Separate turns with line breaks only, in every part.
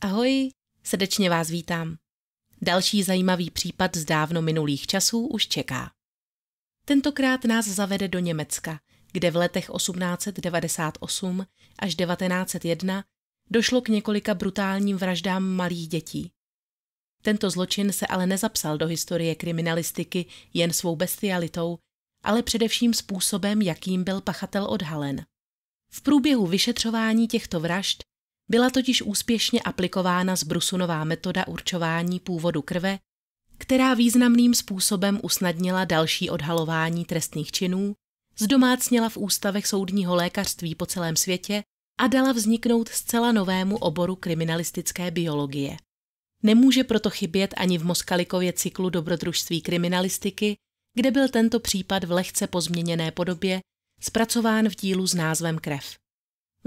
Ahoj, srdečně vás vítám. Další zajímavý případ z dávno minulých časů už čeká. Tentokrát nás zavede do Německa, kde v letech 1898 až 1901 došlo k několika brutálním vraždám malých dětí. Tento zločin se ale nezapsal do historie kriminalistiky jen svou bestialitou, ale především způsobem, jakým byl pachatel odhalen. V průběhu vyšetřování těchto vražd byla totiž úspěšně aplikována Zbrusunová metoda určování původu krve, která významným způsobem usnadnila další odhalování trestných činů, zdomácnila v ústavech soudního lékařství po celém světě a dala vzniknout zcela novému oboru kriminalistické biologie. Nemůže proto chybět ani v Moskalikově cyklu dobrodružství kriminalistiky, kde byl tento případ v lehce pozměněné podobě zpracován v dílu s názvem Krev.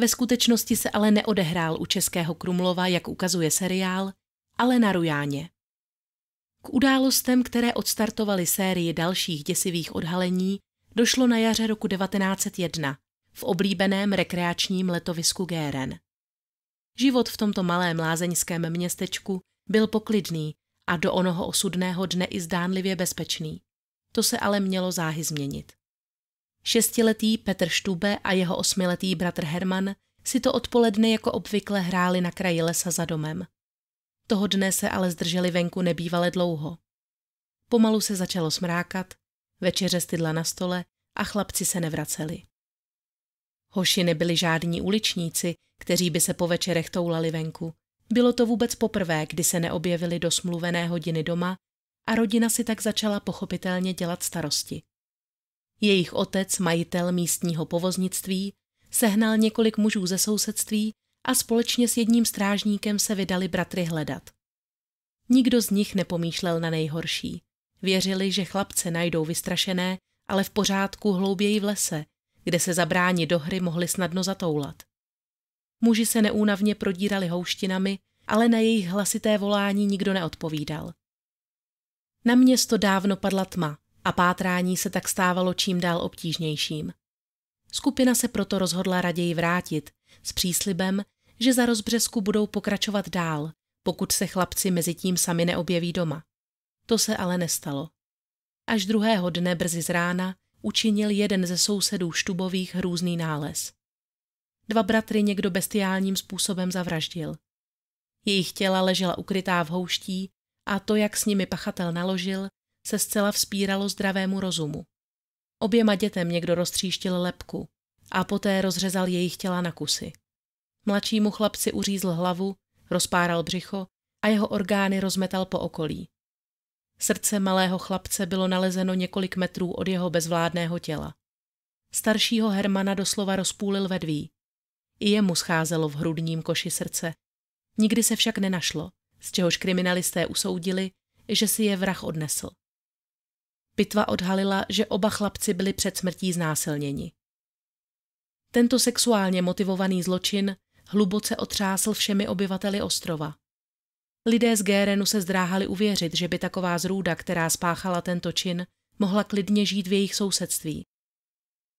Ve skutečnosti se ale neodehrál u Českého Krumlova, jak ukazuje seriál, ale na Rujáně. K událostem, které odstartovaly sérii dalších děsivých odhalení, došlo na jaře roku 1901 v oblíbeném rekreačním letovisku Géren. Život v tomto malém lázeňském městečku byl poklidný a do onoho osudného dne i zdánlivě bezpečný. To se ale mělo záhy změnit. Šestiletý Petr Štube a jeho osmiletý bratr Herman si to odpoledne jako obvykle hráli na kraji lesa za domem. Toho dne se ale zdrželi venku nebývale dlouho. Pomalu se začalo smrákat, večeře stydla na stole a chlapci se nevraceli. Hoši nebyli žádní uličníci, kteří by se po večerech toulali venku. Bylo to vůbec poprvé, kdy se neobjevili do smluvené hodiny doma a rodina si tak začala pochopitelně dělat starosti. Jejich otec, majitel místního povoznictví, sehnal několik mužů ze sousedství a společně s jedním strážníkem se vydali bratry hledat. Nikdo z nich nepomýšlel na nejhorší. Věřili, že chlapce najdou vystrašené, ale v pořádku hlouběji v lese, kde se zabráni do hry mohli snadno zatoulat. Muži se neúnavně prodírali houštinami, ale na jejich hlasité volání nikdo neodpovídal. Na město dávno padla tma a pátrání se tak stávalo čím dál obtížnějším. Skupina se proto rozhodla raději vrátit s příslibem, že za rozbřesku budou pokračovat dál, pokud se chlapci mezi tím sami neobjeví doma. To se ale nestalo. Až druhého dne brzy z rána učinil jeden ze sousedů Štubových hrůzný nález. Dva bratry někdo bestiálním způsobem zavraždil. Jejich těla ležela ukrytá v houští a to, jak s nimi pachatel naložil, se zcela vzpíralo zdravému rozumu. Oběma dětem někdo roztříštil lepku a poté rozřezal jejich těla na kusy. Mladšímu chlapci uřízl hlavu, rozpáral břicho a jeho orgány rozmetal po okolí. Srdce malého chlapce bylo nalezeno několik metrů od jeho bezvládného těla. Staršího Hermana doslova rozpůlil vedví. I jemu scházelo v hrudním koši srdce. Nikdy se však nenašlo, z čehož kriminalisté usoudili, že si je vrah odnesl. Pitva odhalila, že oba chlapci byli před smrtí znásilněni. Tento sexuálně motivovaný zločin hluboce otřásl všemi obyvateli ostrova. Lidé z Gérenu se zdráhali uvěřit, že by taková zrůda, která spáchala tento čin, mohla klidně žít v jejich sousedství.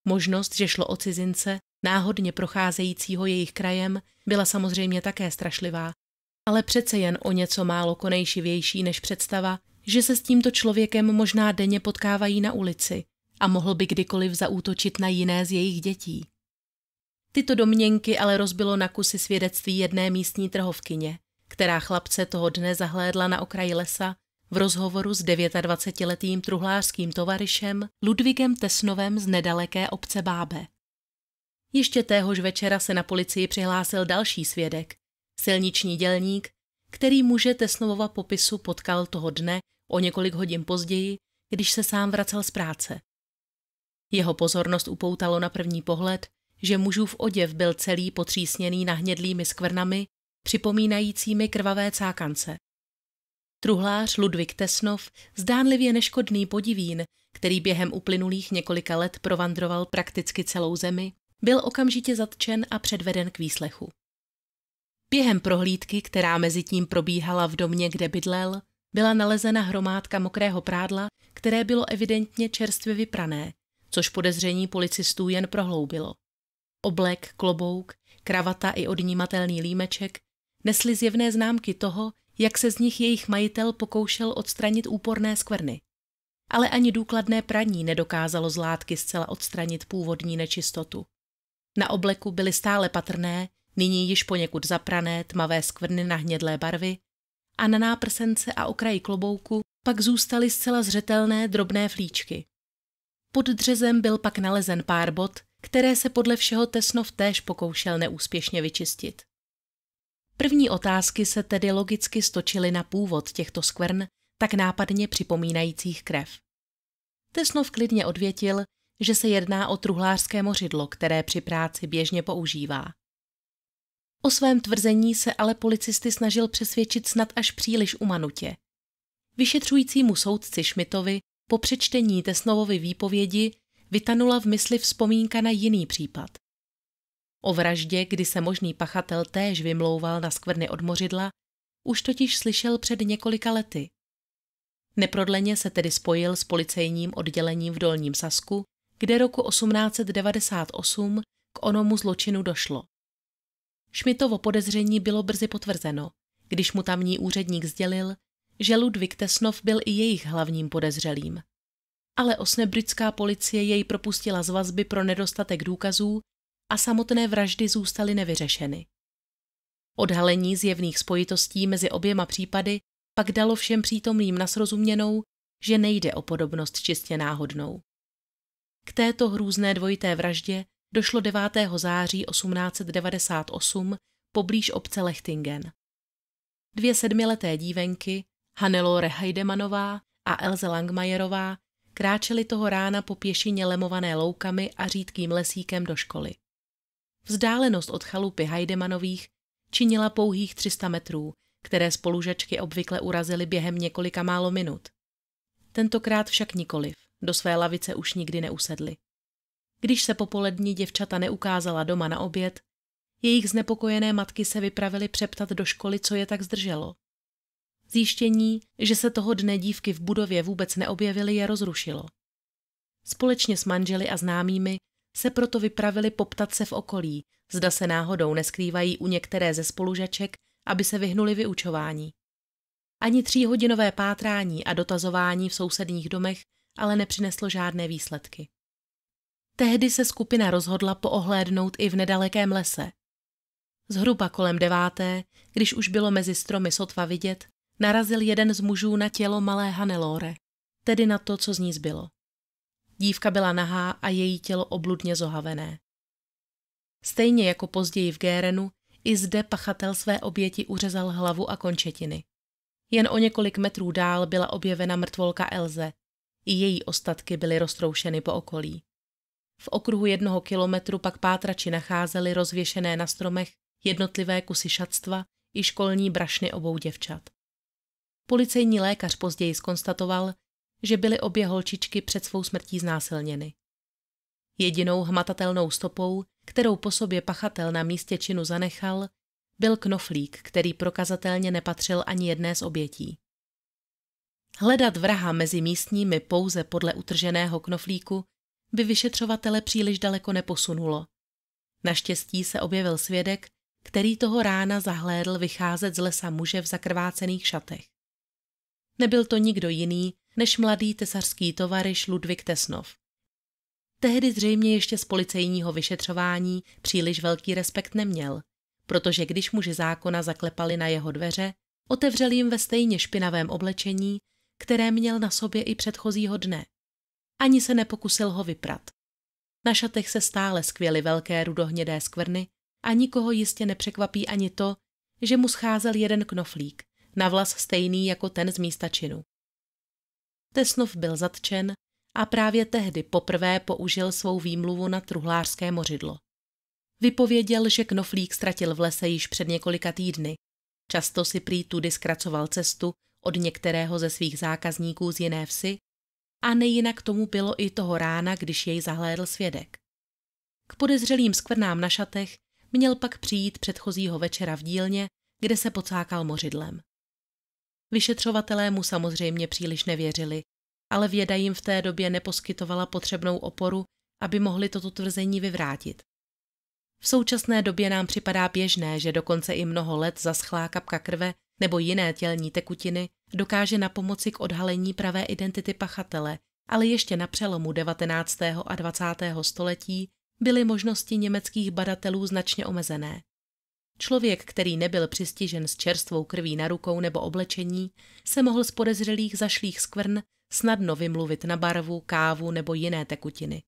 Možnost, že šlo o cizince, náhodně procházejícího jejich krajem, byla samozřejmě také strašlivá, ale přece jen o něco málo konejšivější než představa, že se s tímto člověkem možná denně potkávají na ulici a mohl by kdykoliv zaútočit na jiné z jejich dětí. Tyto domněnky ale rozbilo na kusy svědectví jedné místní trhovkyně, která chlapce toho dne zahlédla na okraji lesa v rozhovoru s 29-letým truhlářským tovarišem Ludvigem Tesnovem z nedaleké obce Bábe. Ještě téhož večera se na policii přihlásil další svědek, silniční dělník, který muže Tesnovova popisu potkal toho dne o několik hodin později, když se sám vracel z práce. Jeho pozornost upoutalo na první pohled, že mužův oděv byl celý potřísněný nahnědlými skvrnami, připomínajícími krvavé cákance. Truhlář Ludvík Tesnov, zdánlivě neškodný podivín, který během uplynulých několika let provandroval prakticky celou zemi, byl okamžitě zatčen a předveden k výslechu. Během prohlídky, která mezi tím probíhala v domě, kde bydlel, byla nalezena hromádka mokrého prádla, které bylo evidentně čerstvě vyprané, což podezření policistů jen prohloubilo. Oblek, klobouk, kravata i odnímatelný límeček nesly zjevné známky toho, jak se z nich jejich majitel pokoušel odstranit úporné skvrny. Ale ani důkladné praní nedokázalo z látky zcela odstranit původní nečistotu. Na obleku byly stále patrné, nyní již poněkud zaprané tmavé skvrny na hnědlé barvy, a na náprsence a okraji klobouku pak zůstaly zcela zřetelné drobné flíčky. Pod dřezem byl pak nalezen pár bod, které se podle všeho Tesnov též pokoušel neúspěšně vyčistit. První otázky se tedy logicky stočily na původ těchto skvrn, tak nápadně připomínajících krev. Tesnov klidně odvětil, že se jedná o truhlářské mořidlo, které při práci běžně používá. O svém tvrzení se ale policisty snažil přesvědčit snad až příliš umanutě. Vyšetřujícímu soudci Šmitovi po přečtení Tesnovovy výpovědi vytanula v mysli vzpomínka na jiný případ. O vraždě, kdy se možný pachatel též vymlouval na skvrny od mořidla, už totiž slyšel před několika lety. Neprodleně se tedy spojil s policejním oddělením v Dolním Sasku, kde roku 1898 k onomu zločinu došlo. Šmitovo podezření bylo brzy potvrzeno, když mu tamní úředník sdělil, že Ludvík Tesnov byl i jejich hlavním podezřelým. Ale osnebrická policie jej propustila z vazby pro nedostatek důkazů a samotné vraždy zůstaly nevyřešeny. Odhalení zjevných spojitostí mezi oběma případy pak dalo všem přítomným na srozuměnou, že nejde o podobnost čistě náhodnou. K této hrůzné dvojité vraždě došlo 9. září 1898 poblíž obce Lechtingen. Dvě sedmileté dívenky, Hanelore Heidemanová a Elze Langmajerová, kráčely toho rána po pěšině lemované loukami a řídkým lesíkem do školy. Vzdálenost od chalupy Heidemanových činila pouhých 300 metrů, které spolužačky obvykle urazily během několika málo minut. Tentokrát však nikoliv, do své lavice už nikdy neusedly. Když se popolední děvčata neukázala doma na oběd, jejich znepokojené matky se vypravily přeptat do školy, co je tak zdrželo. Zjištění, že se toho dne dívky v budově vůbec neobjevily, je rozrušilo. Společně s manželi a známými se proto vypravili poptat se v okolí, zda se náhodou neskrývají u některé ze spolužaček, aby se vyhnuli vyučování. Ani tříhodinové pátrání a dotazování v sousedních domech ale nepřineslo žádné výsledky. Tehdy se skupina rozhodla poohlédnout i v nedalekém lese. Zhruba kolem deváté, když už bylo mezi stromy sotva vidět, narazil jeden z mužů na tělo malé Hanelore, tedy na to, co z ní zbylo. Dívka byla nahá a její tělo obludně zohavené. Stejně jako později v Gérenu, i zde pachatel své oběti uřezal hlavu a končetiny. Jen o několik metrů dál byla objevena mrtvolka Elze. I její ostatky byly roztroušeny po okolí. V okruhu jednoho kilometru pak pátrači nacházeli rozvěšené na stromech jednotlivé kusy šatstva i školní brašny obou děvčat. Policejní lékař později skonstatoval, že byly obě holčičky před svou smrtí znásilněny. Jedinou hmatatelnou stopou, kterou po sobě pachatel na místě činu zanechal, byl knoflík, který prokazatelně nepatřil ani jedné z obětí. Hledat vraha mezi místními pouze podle utrženého knoflíku by vyšetřovatele příliš daleko neposunulo. Naštěstí se objevil svědek, který toho rána zahlédl vycházet z lesa muže v zakrvácených šatech. Nebyl to nikdo jiný než mladý tesařský tovaryš Ludvík Tesnov. Tehdy zřejmě ještě z policejního vyšetřování příliš velký respekt neměl, protože když muži zákona zaklepali na jeho dveře, otevřel jim ve stejně špinavém oblečení, které měl na sobě i předchozího dne ani se nepokusil ho vyprat. Na šatech se stále skvěly velké rudohnědé skvrny a nikoho jistě nepřekvapí ani to, že mu scházel jeden knoflík, na vlas stejný jako ten z místa činu. Tesnov byl zatčen a právě tehdy poprvé použil svou výmluvu na truhlářské mořidlo. Vypověděl, že knoflík ztratil v lese již před několika týdny. Často si prý tudy zkracoval cestu od některého ze svých zákazníků z jiné vsi a nejinak tomu bylo i toho rána, když jej zahlédl svědek. K podezřelým skvrnám na šatech měl pak přijít předchozího večera v dílně, kde se pocákal mořidlem. Vyšetřovatelé mu samozřejmě příliš nevěřili, ale věda jim v té době neposkytovala potřebnou oporu, aby mohli toto tvrzení vyvrátit. V současné době nám připadá běžné, že dokonce i mnoho let zaschlá kapka krve nebo jiné tělní tekutiny dokáže na pomoci k odhalení pravé identity pachatele, ale ještě na přelomu 19. a 20. století byly možnosti německých badatelů značně omezené. Člověk, který nebyl přistižen s čerstvou krví na rukou nebo oblečení, se mohl z podezřelých zašlých skvrn snadno vymluvit na barvu, kávu nebo jiné tekutiny.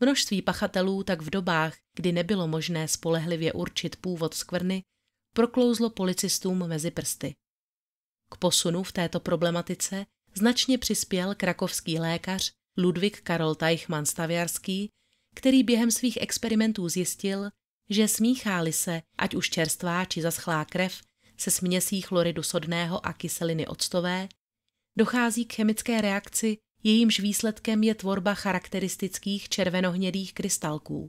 Množství pachatelů tak v dobách, kdy nebylo možné spolehlivě určit původ skvrny, proklouzlo policistům mezi prsty. K posunu v této problematice značně přispěl krakovský lékař Ludvík Karol Teichmann Staviarský, který během svých experimentů zjistil, že smíchály se, ať už čerstvá či zaschlá krev, se směsí chloridu sodného a kyseliny octové, dochází k chemické reakci, jejímž výsledkem je tvorba charakteristických červenohnědých krystalků.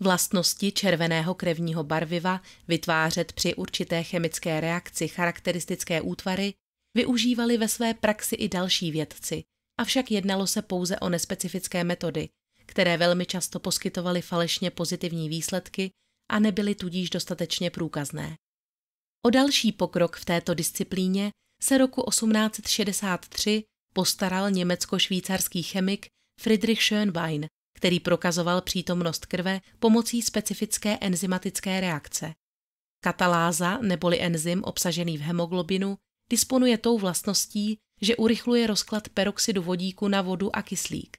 Vlastnosti červeného krevního barviva vytvářet při určité chemické reakci charakteristické útvary využívali ve své praxi i další vědci, avšak jednalo se pouze o nespecifické metody, které velmi často poskytovaly falešně pozitivní výsledky a nebyly tudíž dostatečně průkazné. O další pokrok v této disciplíně se roku 1863 postaral německo-švýcarský chemik Friedrich Schönwein, který prokazoval přítomnost krve pomocí specifické enzymatické reakce. Kataláza neboli enzym obsažený v hemoglobinu disponuje tou vlastností, že urychluje rozklad peroxidu vodíku na vodu a kyslík.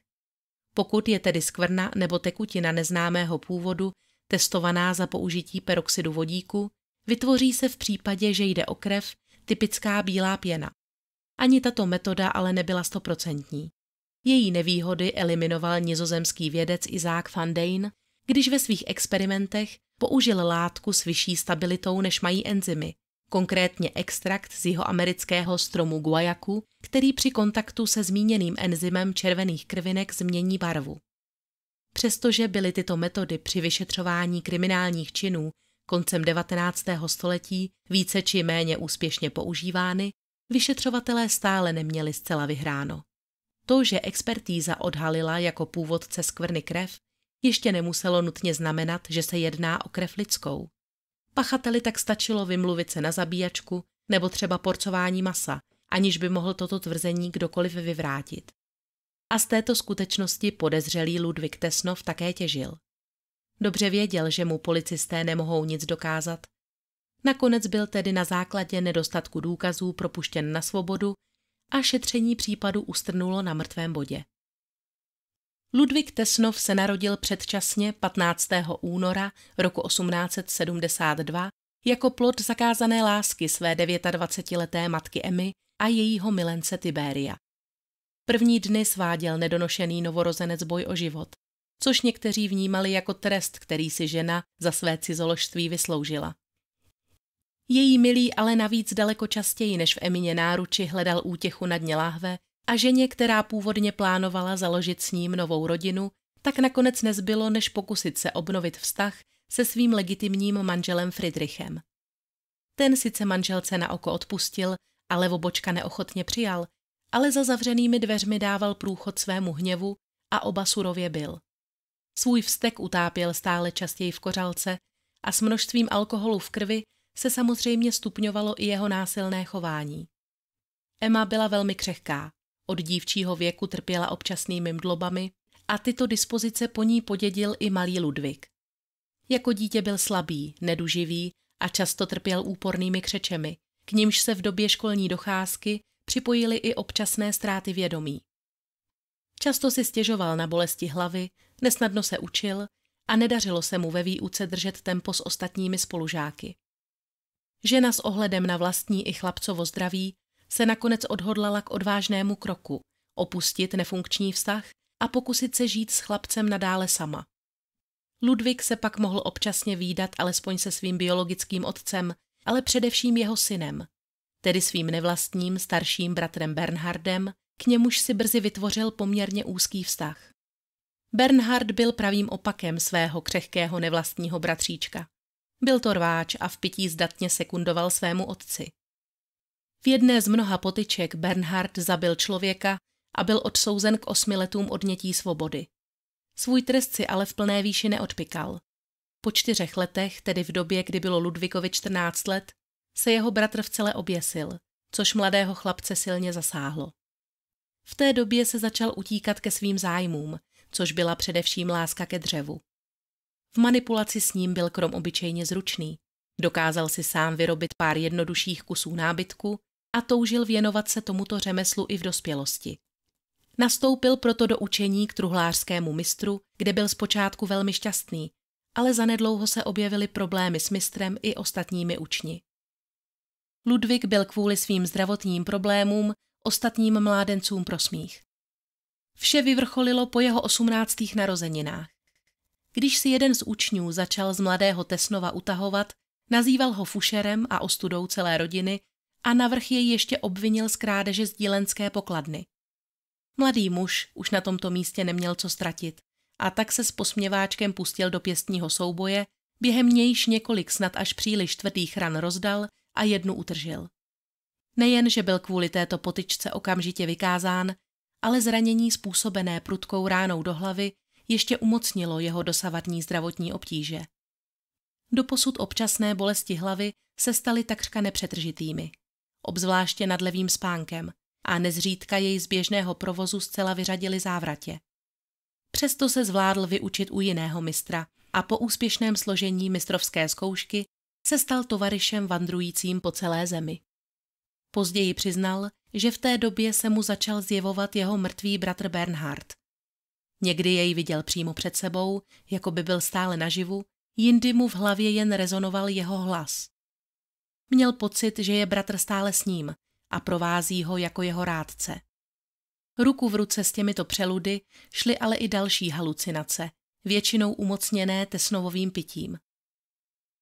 Pokud je tedy skvrna nebo tekutina neznámého původu testovaná za použití peroxidu vodíku, vytvoří se v případě, že jde o krev, typická bílá pěna. Ani tato metoda ale nebyla stoprocentní. Její nevýhody eliminoval nizozemský vědec Isaac van Dijn, když ve svých experimentech použil látku s vyšší stabilitou, než mají enzymy, konkrétně extrakt z jeho amerického stromu guajaku, který při kontaktu se zmíněným enzymem červených krvinek změní barvu. Přestože byly tyto metody při vyšetřování kriminálních činů koncem 19. století více či méně úspěšně používány, vyšetřovatelé stále neměli zcela vyhráno. To, že expertíza odhalila jako původce skvrny krev, ještě nemuselo nutně znamenat, že se jedná o krev lidskou. Pachateli tak stačilo vymluvit se na zabíjačku nebo třeba porcování masa, aniž by mohl toto tvrzení kdokoliv vyvrátit. A z této skutečnosti podezřelý Ludvík Tesnov také těžil. Dobře věděl, že mu policisté nemohou nic dokázat. Nakonec byl tedy na základě nedostatku důkazů propuštěn na svobodu a šetření případu ustrnulo na mrtvém bodě. Ludvík Tesnov se narodil předčasně 15. února roku 1872 jako plod zakázané lásky své 29-leté matky Emmy a jejího milence Tiberia. První dny sváděl nedonošený novorozenec boj o život, což někteří vnímali jako trest, který si žena za své cizoložství vysloužila. Její milý ale navíc daleko častěji než v Emině náruči hledal útěchu na dně láhve a ženě, která původně plánovala založit s ním novou rodinu, tak nakonec nezbylo, než pokusit se obnovit vztah se svým legitimním manželem Friedrichem. Ten sice manželce na oko odpustil a levobočka neochotně přijal, ale za zavřenými dveřmi dával průchod svému hněvu a oba surově byl. Svůj vztek utápěl stále častěji v kořalce a s množstvím alkoholu v krvi se samozřejmě stupňovalo i jeho násilné chování. Emma byla velmi křehká, od dívčího věku trpěla občasnými mdlobami a tyto dispozice po ní podědil i malý Ludvík. Jako dítě byl slabý, neduživý a často trpěl úpornými křečemi, k nímž se v době školní docházky připojily i občasné ztráty vědomí. Často si stěžoval na bolesti hlavy, nesnadno se učil a nedařilo se mu ve výuce držet tempo s ostatními spolužáky. Žena s ohledem na vlastní i chlapcovo zdraví se nakonec odhodlala k odvážnému kroku, opustit nefunkční vztah a pokusit se žít s chlapcem nadále sama. Ludvík se pak mohl občasně výdat alespoň se svým biologickým otcem, ale především jeho synem, tedy svým nevlastním starším bratrem Bernhardem, k němuž si brzy vytvořil poměrně úzký vztah. Bernhard byl pravým opakem svého křehkého nevlastního bratříčka. Byl to rváč a v pití zdatně sekundoval svému otci. V jedné z mnoha potyček Bernhard zabil člověka a byl odsouzen k osmi letům odnětí svobody. Svůj trest si ale v plné výši neodpikal. Po čtyřech letech, tedy v době, kdy bylo Ludvikovi 14 let, se jeho bratr vcele oběsil, což mladého chlapce silně zasáhlo. V té době se začal utíkat ke svým zájmům, což byla především láska ke dřevu. V manipulaci s ním byl Krom obyčejně zručný. Dokázal si sám vyrobit pár jednodušších kusů nábytku a toužil věnovat se tomuto řemeslu i v dospělosti. Nastoupil proto do učení k truhlářskému mistru, kde byl zpočátku velmi šťastný, ale zanedlouho se objevily problémy s mistrem i ostatními učni. Ludvík byl kvůli svým zdravotním problémům ostatním mládencům prosmích. Vše vyvrcholilo po jeho osmnáctých narozeninách. Když si jeden z učňů začal z mladého Tesnova utahovat, nazýval ho fušerem a ostudou celé rodiny a navrch jej ještě obvinil z krádeže sdílenské pokladny. Mladý muž už na tomto místě neměl co ztratit a tak se s posměváčkem pustil do pěstního souboje, během nějž několik snad až příliš tvrdých ran rozdal a jednu utržil. Nejen, že byl kvůli této potyčce okamžitě vykázán, ale zranění způsobené prudkou ránou do hlavy ještě umocnilo jeho dosavadní zdravotní obtíže. Doposud občasné bolesti hlavy se staly takřka nepřetržitými, obzvláště nad levým spánkem, a nezřídka jej z běžného provozu zcela vyřadili závratě. Přesto se zvládl vyučit u jiného mistra a po úspěšném složení mistrovské zkoušky se stal tovarišem vandrujícím po celé zemi. Později přiznal, že v té době se mu začal zjevovat jeho mrtvý bratr Bernhard Někdy jej viděl přímo před sebou, jako by byl stále naživu, jindy mu v hlavě jen rezonoval jeho hlas. Měl pocit, že je bratr stále s ním a provází ho jako jeho rádce. Ruku v ruce s těmito přeludy šly ale i další halucinace, většinou umocněné tesnovovým pitím.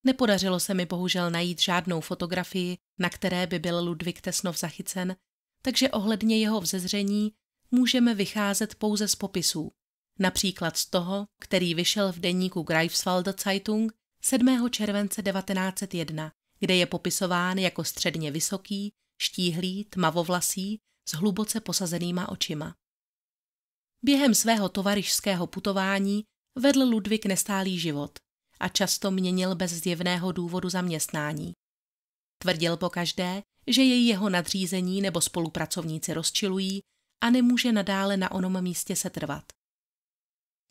Nepodařilo se mi bohužel najít žádnou fotografii, na které by byl Ludvík Tesnov zachycen, takže ohledně jeho vzezření můžeme vycházet pouze z popisů například z toho, který vyšel v denníku Greifswald Zeitung 7. července 1901, kde je popisován jako středně vysoký, štíhlý, tmavovlasý, s hluboce posazenýma očima. Během svého tovarišského putování vedl Ludvík nestálý život a často měnil bez zjevného důvodu zaměstnání. Tvrdil po každé, že jej jeho nadřízení nebo spolupracovníci rozčilují a nemůže nadále na onom místě setrvat.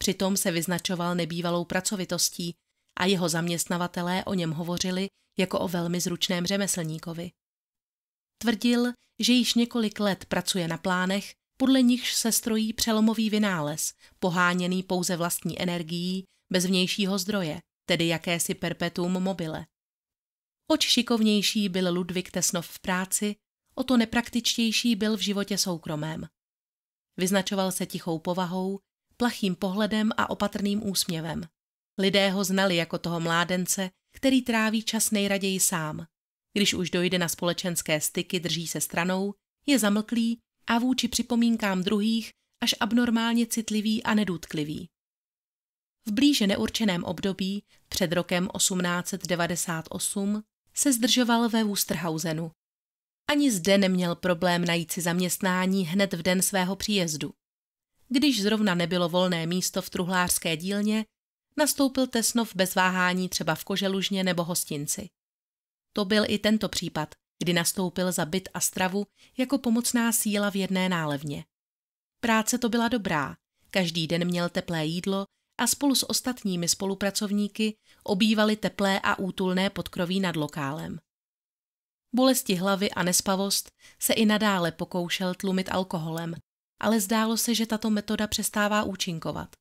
Přitom se vyznačoval nebývalou pracovitostí a jeho zaměstnavatelé o něm hovořili jako o velmi zručném řemeslníkovi. Tvrdil, že již několik let pracuje na plánech, podle nichž se strojí přelomový vynález, poháněný pouze vlastní energií, bez vnějšího zdroje, tedy jakési perpetuum mobile. Oč šikovnější byl Ludvík Tesnov v práci, o to nepraktičtější byl v životě soukromém. Vyznačoval se tichou povahou, plachým pohledem a opatrným úsměvem. Lidé ho znali jako toho mládence, který tráví čas nejraději sám. Když už dojde na společenské styky, drží se stranou, je zamlklý a vůči připomínkám druhých až abnormálně citlivý a nedůtklivý. V blíže neurčeném období, před rokem 1898, se zdržoval ve Wusterhausenu. Ani zde neměl problém najít si zaměstnání hned v den svého příjezdu. Když zrovna nebylo volné místo v truhlářské dílně, nastoupil Tesnov bez váhání třeba v koželužně nebo hostinci. To byl i tento případ, kdy nastoupil za byt a stravu jako pomocná síla v jedné nálevně. Práce to byla dobrá, každý den měl teplé jídlo a spolu s ostatními spolupracovníky obývali teplé a útulné podkroví nad lokálem. Bolesti hlavy a nespavost se i nadále pokoušel tlumit alkoholem, ale zdálo se, že tato metoda přestává účinkovat.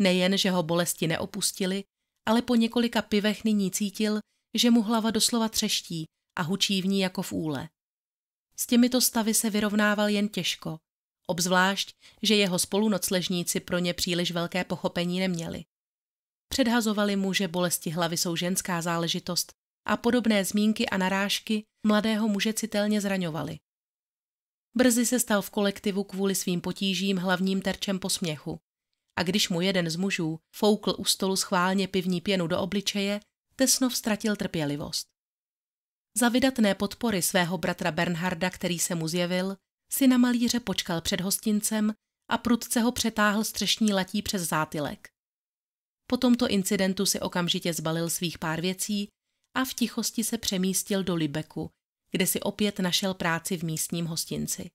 Nejen, že ho bolesti neopustily, ale po několika pivech nyní cítil, že mu hlava doslova třeští a hučí v ní jako v úle. S těmito stavy se vyrovnával jen těžko, obzvlášť, že jeho spolunocležníci pro ně příliš velké pochopení neměli. Předhazovali mu, že bolesti hlavy jsou ženská záležitost a podobné zmínky a narážky mladého muže citelně zraňovaly. Brzy se stal v kolektivu kvůli svým potížím hlavním terčem posměchu. A když mu jeden z mužů foukl u stolu schválně pivní pěnu do obličeje, Tesnov ztratil trpělivost. Za vydatné podpory svého bratra Bernharda, který se mu zjevil, si na malíře počkal před hostincem a prudce ho přetáhl střešní latí přes zátylek. Po tomto incidentu si okamžitě zbalil svých pár věcí a v tichosti se přemístil do Libeku, kde si opět našel práci v místním hostinci.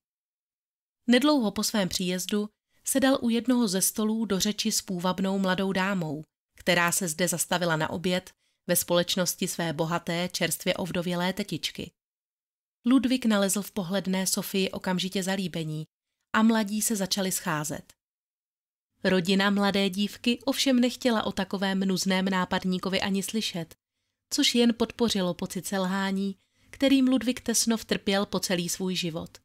Nedlouho po svém příjezdu sedal u jednoho ze stolů do řeči s půvabnou mladou dámou, která se zde zastavila na oběd ve společnosti své bohaté, čerstvě ovdovělé tetičky. Ludvík nalezl v pohledné Sofii okamžitě zalíbení a mladí se začali scházet. Rodina mladé dívky ovšem nechtěla o takovém nuzném nápadníkovi ani slyšet, což jen podpořilo pocit selhání, kterým Ludvík Tesnov trpěl po celý svůj život.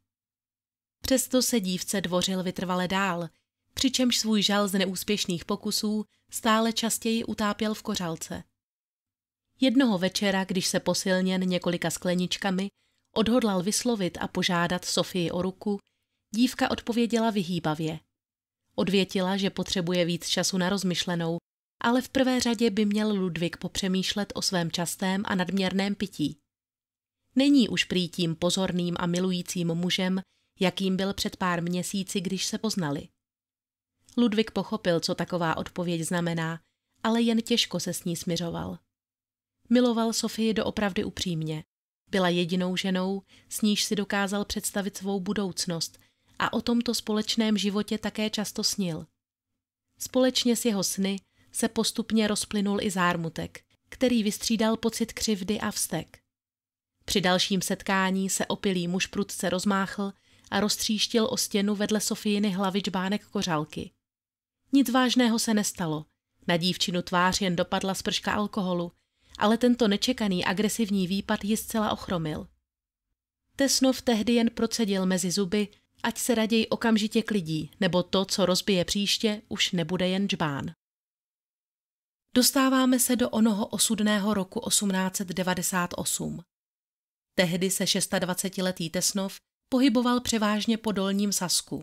Přesto se dívce dvořil vytrvale dál, přičemž svůj žal z neúspěšných pokusů stále častěji utápěl v kořalce. Jednoho večera, když se posilněn několika skleničkami, odhodlal vyslovit a požádat Sofii o ruku, dívka odpověděla vyhýbavě. Odvětila, že potřebuje víc času na rozmyšlenou, ale v prvé řadě by měl Ludvík popřemýšlet o svém častém a nadměrném pití. Není už prý tím pozorným a milujícím mužem, jakým byl před pár měsíci, když se poznali. Ludvík pochopil, co taková odpověď znamená, ale jen těžko se s ní smiřoval. Miloval Sofii doopravdy upřímně. Byla jedinou ženou, s níž si dokázal představit svou budoucnost a o tomto společném životě také často snil. Společně s jeho sny se postupně rozplynul i zármutek, který vystřídal pocit křivdy a vztek. Při dalším setkání se opilý muž prudce rozmáchl a roztříštil o stěnu vedle Sofijiny hlavy čbánek kořálky. Nic vážného se nestalo. Na dívčinu tvář jen dopadla sprška alkoholu, ale tento nečekaný agresivní výpad ji zcela ochromil. Tesnov tehdy jen procedil mezi zuby, ať se raději okamžitě klidí, nebo to, co rozbije příště, už nebude jen džbán. Dostáváme se do onoho osudného roku 1898. Tehdy se 26-letý Tesnov pohyboval převážně po dolním Sasku.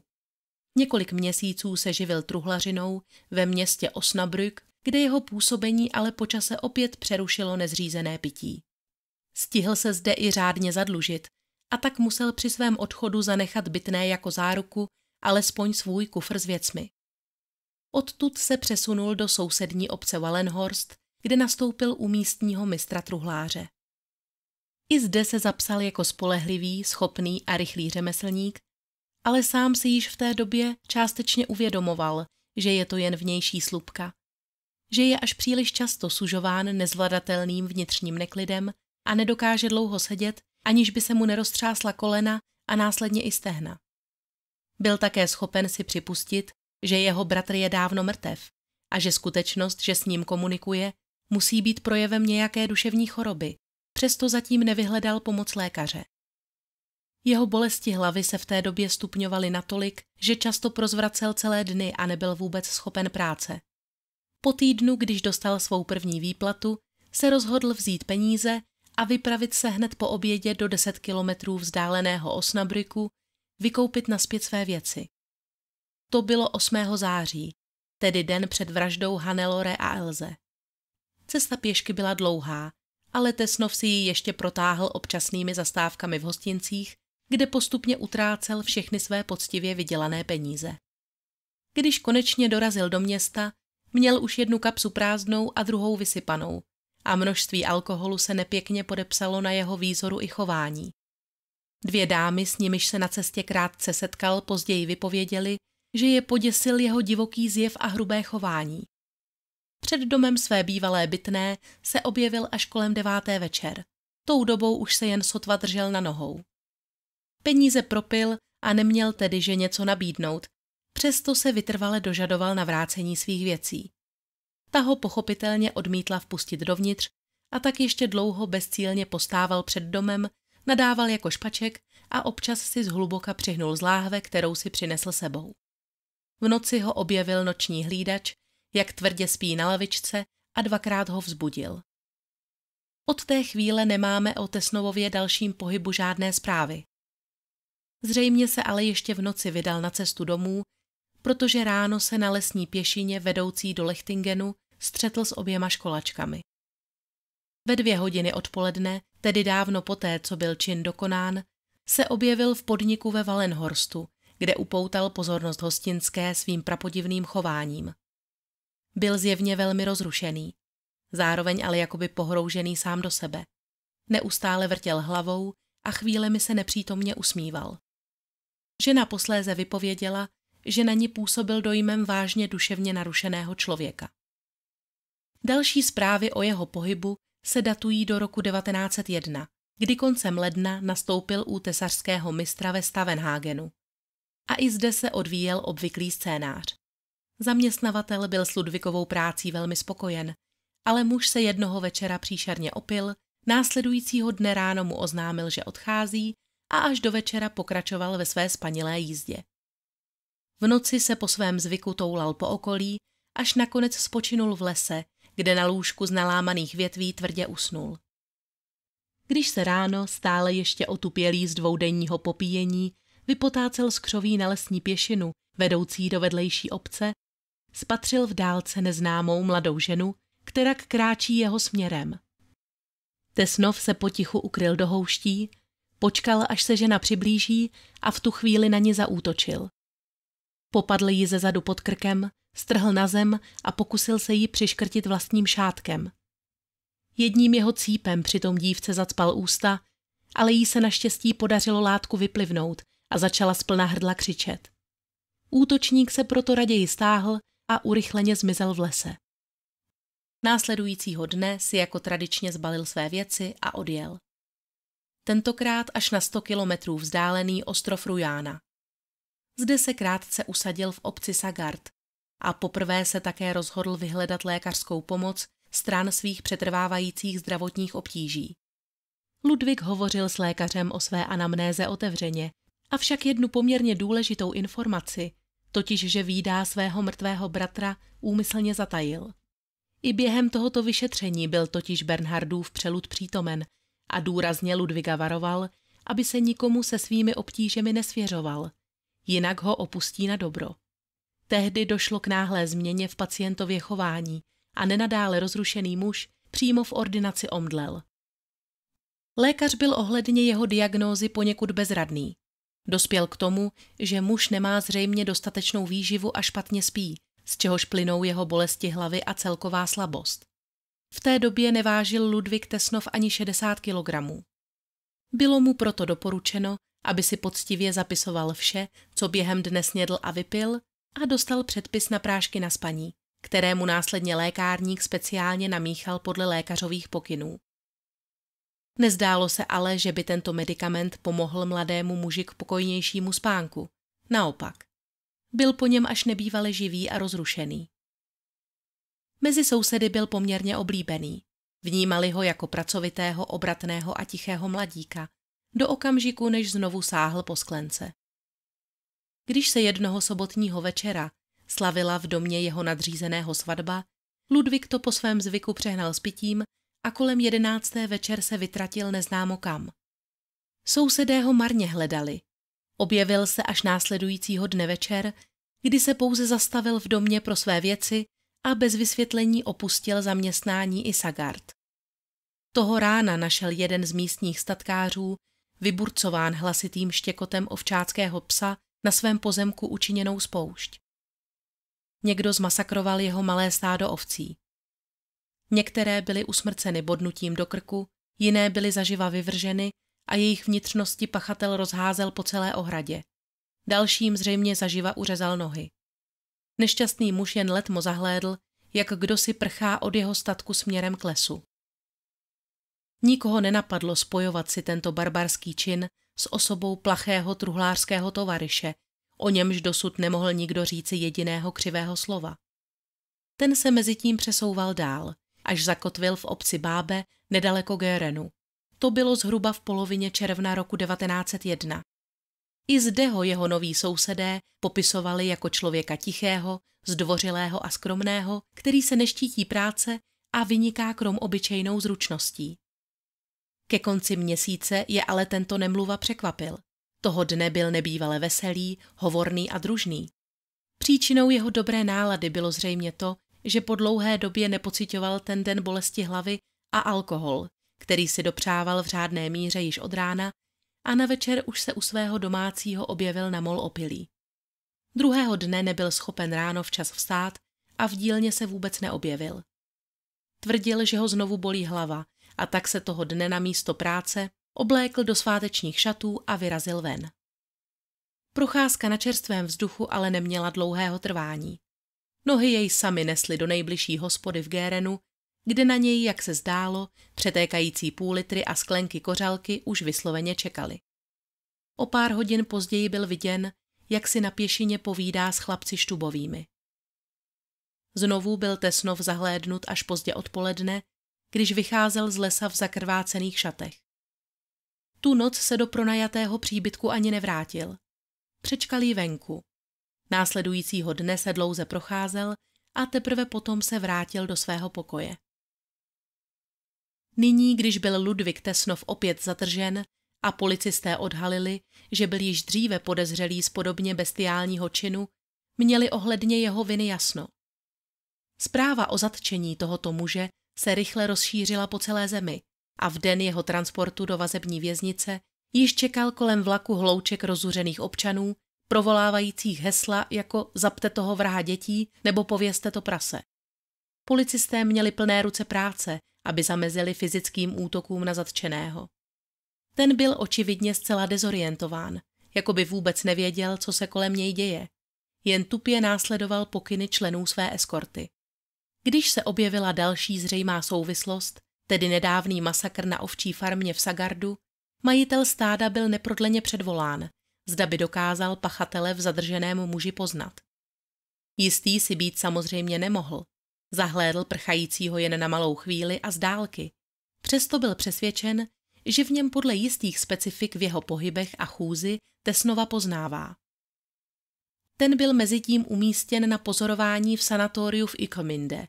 Několik měsíců se živil truhlařinou ve městě Osnabrück, kde jeho působení ale počase opět přerušilo nezřízené pití. Stihl se zde i řádně zadlužit a tak musel při svém odchodu zanechat bytné jako záruku alespoň svůj kufr s věcmi. Odtud se přesunul do sousední obce Wallenhorst, kde nastoupil u místního mistra truhláře. I zde se zapsal jako spolehlivý, schopný a rychlý řemeslník, ale sám si již v té době částečně uvědomoval, že je to jen vnější slupka, že je až příliš často sužován nezvladatelným vnitřním neklidem a nedokáže dlouho sedět, aniž by se mu neroztřásla kolena a následně i stehna. Byl také schopen si připustit, že jeho bratr je dávno mrtev a že skutečnost, že s ním komunikuje, musí být projevem nějaké duševní choroby, přesto zatím nevyhledal pomoc lékaře. Jeho bolesti hlavy se v té době stupňovaly natolik, že často prozvracel celé dny a nebyl vůbec schopen práce. Po týdnu, když dostal svou první výplatu, se rozhodl vzít peníze a vypravit se hned po obědě do 10 kilometrů vzdáleného Osnabriku, vykoupit naspět své věci. To bylo 8. září, tedy den před vraždou Hanelore a Elze. Cesta pěšky byla dlouhá, ale Tesnov si ji ještě protáhl občasnými zastávkami v hostincích, kde postupně utrácel všechny své poctivě vydělané peníze. Když konečně dorazil do města, měl už jednu kapsu prázdnou a druhou vysypanou a množství alkoholu se nepěkně podepsalo na jeho výzoru i chování. Dvě dámy, s nimiž se na cestě krátce setkal, později vypověděli, že je poděsil jeho divoký zjev a hrubé chování. Před domem své bývalé bytné se objevil až kolem deváté večer. Tou dobou už se jen sotva držel na nohou. Peníze propil a neměl tedy, že něco nabídnout, přesto se vytrvale dožadoval na vrácení svých věcí. Ta ho pochopitelně odmítla vpustit dovnitř a tak ještě dlouho bezcílně postával před domem, nadával jako špaček a občas si zhluboka přihnul z láhve, kterou si přinesl sebou. V noci ho objevil noční hlídač jak tvrdě spí na lavičce a dvakrát ho vzbudil. Od té chvíle nemáme o Tesnovově dalším pohybu žádné zprávy. Zřejmě se ale ještě v noci vydal na cestu domů, protože ráno se na lesní pěšině vedoucí do Lechtingenu střetl s oběma školačkami. Ve dvě hodiny odpoledne, tedy dávno poté, co byl čin dokonán, se objevil v podniku ve Valenhorstu, kde upoutal pozornost hostinské svým prapodivným chováním. Byl zjevně velmi rozrušený, zároveň ale jakoby pohroužený sám do sebe. Neustále vrtěl hlavou a chvílemi se nepřítomně usmíval. Žena posléze vypověděla, že na ní působil dojmem vážně duševně narušeného člověka. Další zprávy o jeho pohybu se datují do roku 1901, kdy koncem ledna nastoupil u tesařského mistra ve Stavenhagenu A i zde se odvíjel obvyklý scénář. Zaměstnavatel byl s Ludvikovou prácí velmi spokojen, ale muž se jednoho večera příšerně opil, následujícího dne ráno mu oznámil, že odchází a až do večera pokračoval ve své spanilé jízdě. V noci se po svém zvyku toulal po okolí, až nakonec spočinul v lese, kde na lůžku z nalámaných větví tvrdě usnul. Když se ráno, stále ještě otupělý z dvoudenního popíjení, vypotácel z křoví na lesní pěšinu, vedoucí do vedlejší obce, spatřil v dálce neznámou mladou ženu, která kráčí jeho směrem. Tesnov se potichu ukryl do houští, počkal, až se žena přiblíží a v tu chvíli na ní zaútočil. Popadl ji ze zadu pod krkem, strhl na zem a pokusil se ji přiškrtit vlastním šátkem. Jedním jeho cípem přitom dívce zacpal ústa, ale jí se naštěstí podařilo látku vyplivnout a začala splna hrdla křičet. Útočník se proto raději stáhl a urychleně zmizel v lese. Následujícího dne si jako tradičně zbalil své věci a odjel. Tentokrát až na 100 kilometrů vzdálený ostrov Rujána. Zde se krátce usadil v obci Sagard a poprvé se také rozhodl vyhledat lékařskou pomoc stran svých přetrvávajících zdravotních obtíží. Ludvík hovořil s lékařem o své anamnéze otevřeně, avšak jednu poměrně důležitou informaci totiž že výdá svého mrtvého bratra, úmyslně zatajil. I během tohoto vyšetření byl totiž Bernhardův přelud přítomen a důrazně Ludviga varoval, aby se nikomu se svými obtížemi nesvěřoval, jinak ho opustí na dobro. Tehdy došlo k náhlé změně v pacientově chování a nenadále rozrušený muž přímo v ordinaci omdlel. Lékař byl ohledně jeho diagnózy poněkud bezradný. Dospěl k tomu, že muž nemá zřejmě dostatečnou výživu a špatně spí, z čehož plynou jeho bolesti hlavy a celková slabost. V té době nevážil Ludvík Tesnov ani 60 kg. Bylo mu proto doporučeno, aby si poctivě zapisoval vše, co během dne snědl a vypil, a dostal předpis na prášky na spaní, kterému následně lékárník speciálně namíchal podle lékařových pokynů. Nezdálo se ale, že by tento medicament pomohl mladému muži k pokojnějšímu spánku. Naopak. Byl po něm až nebývale živý a rozrušený. Mezi sousedy byl poměrně oblíbený. Vnímali ho jako pracovitého, obratného a tichého mladíka, do okamžiku, než znovu sáhl po sklence. Když se jednoho sobotního večera slavila v domě jeho nadřízeného svatba, Ludvík to po svém zvyku přehnal s pitím a kolem jedenácté večer se vytratil neznámo kam. Sousedé ho marně hledali. Objevil se až následujícího dne večer, kdy se pouze zastavil v domě pro své věci a bez vysvětlení opustil zaměstnání i Sagard. Toho rána našel jeden z místních statkářů, vyburcován hlasitým štěkotem ovčáckého psa na svém pozemku učiněnou spoušť. Někdo zmasakroval jeho malé stádo ovcí. Některé byly usmrceny bodnutím do krku, jiné byly zaživa vyvrženy a jejich vnitřnosti pachatel rozházel po celé ohradě. Dalším zřejmě zaživa uřezal nohy. Nešťastný muž jen letmo zahlédl, jak kdo si prchá od jeho statku směrem k lesu. Nikoho nenapadlo spojovat si tento barbarský čin s osobou plachého truhlářského tovaryše, o němž dosud nemohl nikdo říci jediného křivého slova. Ten se mezitím přesouval dál – až zakotvil v obci Bábe nedaleko Gérenu. To bylo zhruba v polovině června roku 1901. I zde ho jeho noví sousedé popisovali jako člověka tichého, zdvořilého a skromného, který se neštítí práce a vyniká krom obyčejnou zručností. Ke konci měsíce je ale tento nemluva překvapil. Toho dne byl nebývale veselý, hovorný a družný. Příčinou jeho dobré nálady bylo zřejmě to, že po dlouhé době nepocitoval ten den bolesti hlavy a alkohol, který si dopřával v řádné míře již od rána a na večer už se u svého domácího objevil na mol opilý. Druhého dne nebyl schopen ráno včas vstát a v dílně se vůbec neobjevil. Tvrdil, že ho znovu bolí hlava a tak se toho dne na místo práce oblékl do svátečních šatů a vyrazil ven. Procházka na čerstvém vzduchu ale neměla dlouhého trvání. Nohy jej sami nesly do nejbližší hospody v Gérenu, kde na něj, jak se zdálo, přetékající půl litry a sklenky kořalky už vysloveně čekali. O pár hodin později byl viděn, jak si na pěšině povídá s chlapci štubovými. Znovu byl Tesnov zahlédnut až pozdě odpoledne, když vycházel z lesa v zakrvácených šatech. Tu noc se do pronajatého příbytku ani nevrátil. Přečkal ji venku. Následujícího dne se dlouze procházel a teprve potom se vrátil do svého pokoje. Nyní, když byl Ludvík Tesnov opět zatržen a policisté odhalili, že byl již dříve podezřelý z podobně bestiálního činu, měli ohledně jeho viny jasno. Zpráva o zatčení tohoto muže se rychle rozšířila po celé zemi a v den jeho transportu do vazební věznice již čekal kolem vlaku hlouček rozuřených občanů, provolávajících hesla jako zapte toho vraha dětí nebo povězte to prase. Policisté měli plné ruce práce, aby zamezili fyzickým útokům na zatčeného. Ten byl očividně zcela dezorientován, jako by vůbec nevěděl, co se kolem něj děje. Jen tupě následoval pokyny členů své eskorty. Když se objevila další zřejmá souvislost, tedy nedávný masakr na ovčí farmě v Sagardu, majitel stáda byl neprodleně předvolán zda by dokázal pachatele v zadrženém muži poznat. Jistý si být samozřejmě nemohl. Zahlédl prchajícího jen na malou chvíli a z dálky. Přesto byl přesvědčen, že v něm podle jistých specifik v jeho pohybech a chůzi Tesnova poznává. Ten byl mezitím umístěn na pozorování v sanatoriu v Ikominde.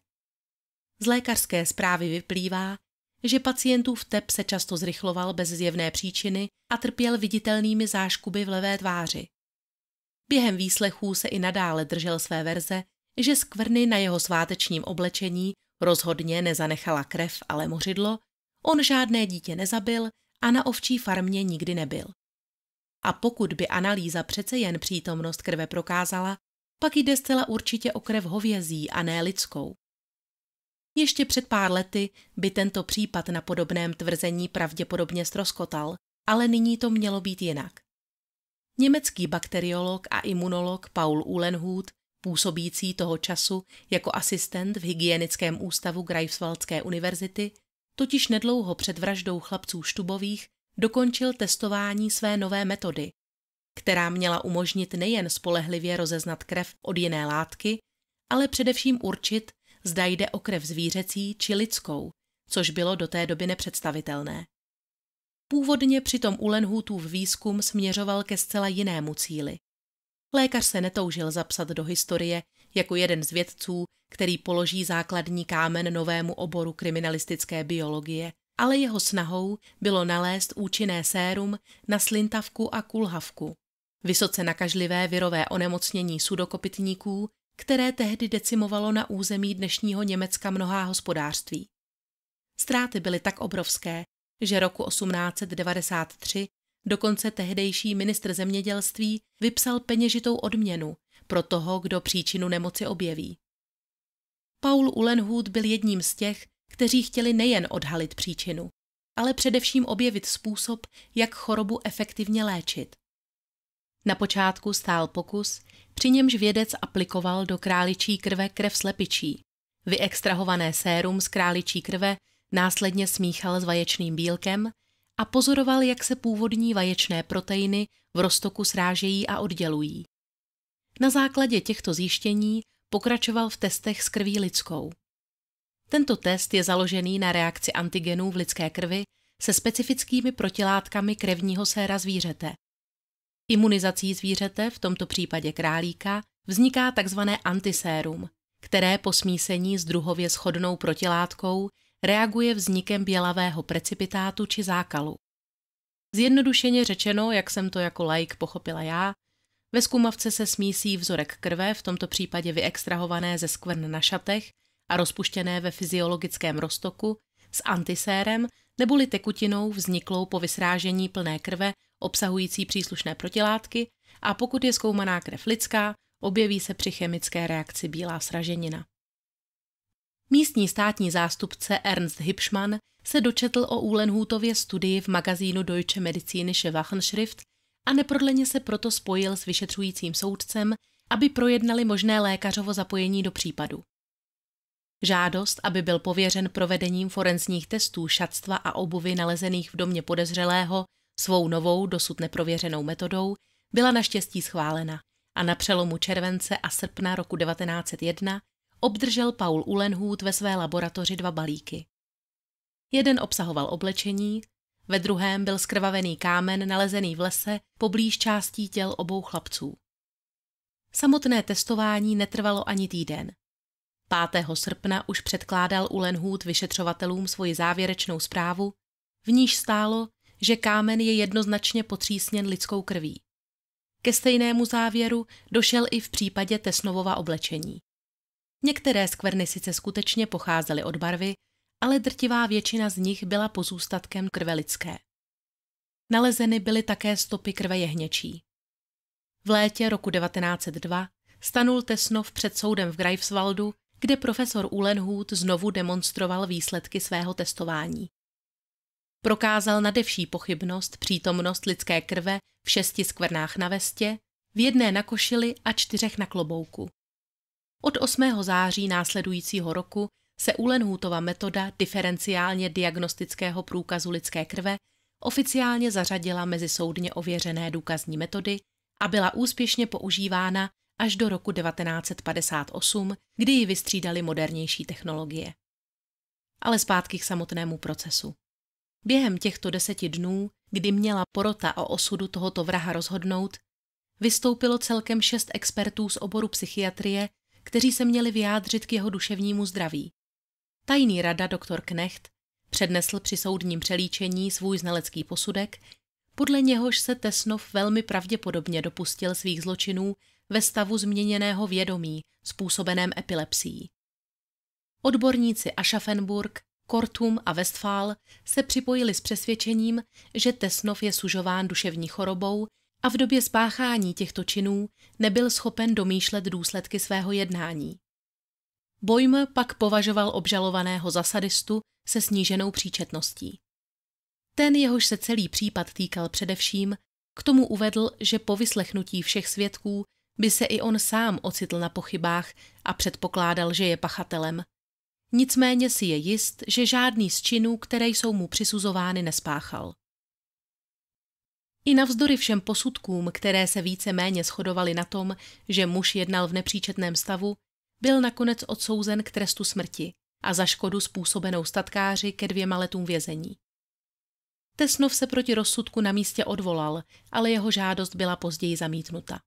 Z lékařské zprávy vyplývá, že pacientův tep se často zrychloval bez zjevné příčiny a trpěl viditelnými záškuby v levé tváři. Během výslechů se i nadále držel své verze, že skvrny na jeho svátečním oblečení rozhodně nezanechala krev, ale mořidlo, on žádné dítě nezabil a na ovčí farmě nikdy nebyl. A pokud by analýza přece jen přítomnost krve prokázala, pak jde zcela určitě o krev hovězí a ne lidskou. Ještě před pár lety by tento případ na podobném tvrzení pravděpodobně stroskotal, ale nyní to mělo být jinak. Německý bakteriolog a imunolog Paul Uhlenhut, působící toho času jako asistent v hygienickém ústavu Greifswaldské univerzity, totiž nedlouho před vraždou chlapců Štubových dokončil testování své nové metody, která měla umožnit nejen spolehlivě rozeznat krev od jiné látky, ale především určit, zda jde o krev zvířecí či lidskou, což bylo do té doby nepředstavitelné. Původně přitom Ulenhutův výzkum směřoval ke zcela jinému cíli. Lékař se netoužil zapsat do historie jako jeden z vědců, který položí základní kámen novému oboru kriminalistické biologie, ale jeho snahou bylo nalézt účinné sérum na slintavku a kulhavku. Vysoce nakažlivé virové onemocnění sudokopitníků, které tehdy decimovalo na území dnešního Německa mnohá hospodářství. Ztráty byly tak obrovské, že roku 1893 dokonce tehdejší ministr zemědělství vypsal peněžitou odměnu pro toho, kdo příčinu nemoci objeví. Paul Ulenhut byl jedním z těch, kteří chtěli nejen odhalit příčinu, ale především objevit způsob, jak chorobu efektivně léčit. Na počátku stál pokus, při němž vědec aplikoval do králičí krve krev slepičí. Vyextrahované sérum z králičí krve následně smíchal s vaječným bílkem a pozoroval, jak se původní vaječné proteiny v roztoku srážejí a oddělují. Na základě těchto zjištění pokračoval v testech s krví lidskou. Tento test je založený na reakci antigenů v lidské krvi se specifickými protilátkami krevního séra zvířete – Imunizací zvířete, v tomto případě králíka, vzniká tzv. antisérum, které po smísení s druhově shodnou protilátkou reaguje vznikem bělavého precipitátu či zákalu. Zjednodušeně řečeno, jak jsem to jako laik pochopila já, ve zkumavce se smísí vzorek krve, v tomto případě vyextrahované ze skvrn na šatech a rozpuštěné ve fyziologickém roztoku, s antisérem neboli tekutinou vzniklou po vysrážení plné krve obsahující příslušné protilátky a pokud je zkoumaná krev lidská, objeví se při chemické reakci bílá sraženina. Místní státní zástupce Ernst Hipschmann se dočetl o Uhlenhutově studii v magazínu Deutsche Medizinische Wachenschrift a neprodleně se proto spojil s vyšetřujícím soudcem, aby projednali možné lékařovo zapojení do případu. Žádost, aby byl pověřen provedením forenzních testů šatstva a obuvy nalezených v domě podezřelého svou novou, dosud neprověřenou metodou, byla naštěstí schválena a na přelomu července a srpna roku 1901 obdržel Paul Ulenhout ve své laboratoři dva balíky. Jeden obsahoval oblečení, ve druhém byl skrvavený kámen nalezený v lese poblíž částí těl obou chlapců. Samotné testování netrvalo ani týden. 5. srpna už předkládal Ulenhůd vyšetřovatelům svoji závěrečnou zprávu, v níž stálo, že kámen je jednoznačně potřísněn lidskou krví. Ke stejnému závěru došel i v případě Tesnovova oblečení. Některé skvrny sice skutečně pocházely od barvy, ale drtivá většina z nich byla pozůstatkem krve lidské. Nalezeny byly také stopy krve jehněčí. V létě roku 1902 stanul Tesnov před soudem v Greifswaldu kde profesor Ulenhut znovu demonstroval výsledky svého testování. Prokázal nadevší pochybnost přítomnost lidské krve v šesti skvrnách na vestě, v jedné na košili a čtyřech na klobouku. Od 8. září následujícího roku se Ulenhutova metoda diferenciálně diagnostického průkazu lidské krve oficiálně zařadila mezi soudně ověřené důkazní metody a byla úspěšně používána až do roku 1958, kdy ji vystřídali modernější technologie. Ale zpátky k samotnému procesu. Během těchto deseti dnů, kdy měla porota o osudu tohoto vraha rozhodnout, vystoupilo celkem šest expertů z oboru psychiatrie, kteří se měli vyjádřit k jeho duševnímu zdraví. Tajný rada doktor Knecht přednesl při soudním přelíčení svůj znalecký posudek, podle něhož se Tesnov velmi pravděpodobně dopustil svých zločinů ve stavu změněného vědomí způsobeném epilepsií. Odborníci Aschaffenburg, Kortum a Westphal se připojili s přesvědčením, že Tesnov je sužován duševní chorobou a v době spáchání těchto činů nebyl schopen domýšlet důsledky svého jednání. Bojm pak považoval obžalovaného za sadistu se sníženou příčetností. Ten, jehož se celý případ týkal především, k tomu uvedl, že po vyslechnutí všech svědků by se i on sám ocitl na pochybách a předpokládal, že je pachatelem. Nicméně si je jist, že žádný z činů, které jsou mu přisuzovány, nespáchal. I navzdory všem posudkům, které se více méně shodovaly na tom, že muž jednal v nepříčetném stavu, byl nakonec odsouzen k trestu smrti a za škodu způsobenou statkáři ke dvěma letům vězení. Tesnov se proti rozsudku na místě odvolal, ale jeho žádost byla později zamítnuta.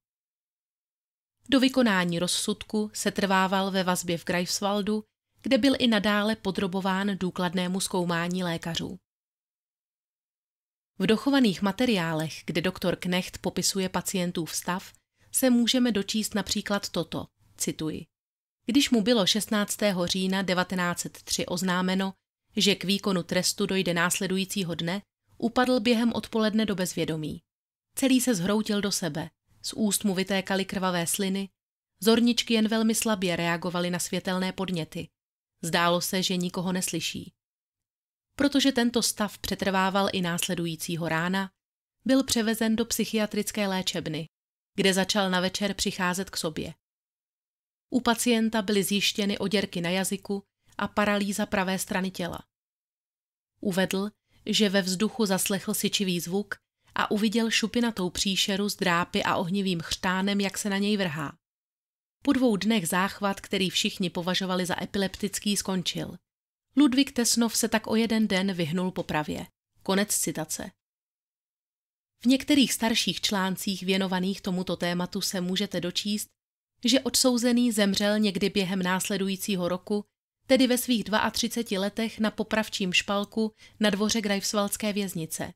Do vykonání rozsudku se trvával ve vazbě v Greifswaldu, kde byl i nadále podrobován důkladnému zkoumání lékařů. V dochovaných materiálech, kde doktor Knecht popisuje pacientův stav, se můžeme dočíst například toto, cituji. Když mu bylo 16. října 1903 oznámeno, že k výkonu trestu dojde následujícího dne, upadl během odpoledne do bezvědomí. Celý se zhroutil do sebe, z úst mu vytékaly krvavé sliny, zorničky jen velmi slabě reagovaly na světelné podněty. Zdálo se, že nikoho neslyší. Protože tento stav přetrvával i následujícího rána, byl převezen do psychiatrické léčebny, kde začal na večer přicházet k sobě. U pacienta byly zjištěny oděrky na jazyku a paralýza pravé strany těla. Uvedl, že ve vzduchu zaslechl syčivý zvuk a uviděl šupinatou příšeru s drápy a ohnivým chřtánem, jak se na něj vrhá. Po dvou dnech záchvat, který všichni považovali za epileptický, skončil. Ludvík Tesnov se tak o jeden den vyhnul popravě. Konec citace. V některých starších článcích věnovaných tomuto tématu se můžete dočíst, že odsouzený zemřel někdy během následujícího roku, tedy ve svých 32 letech na popravčím špalku na dvoře Greifswaldské věznice.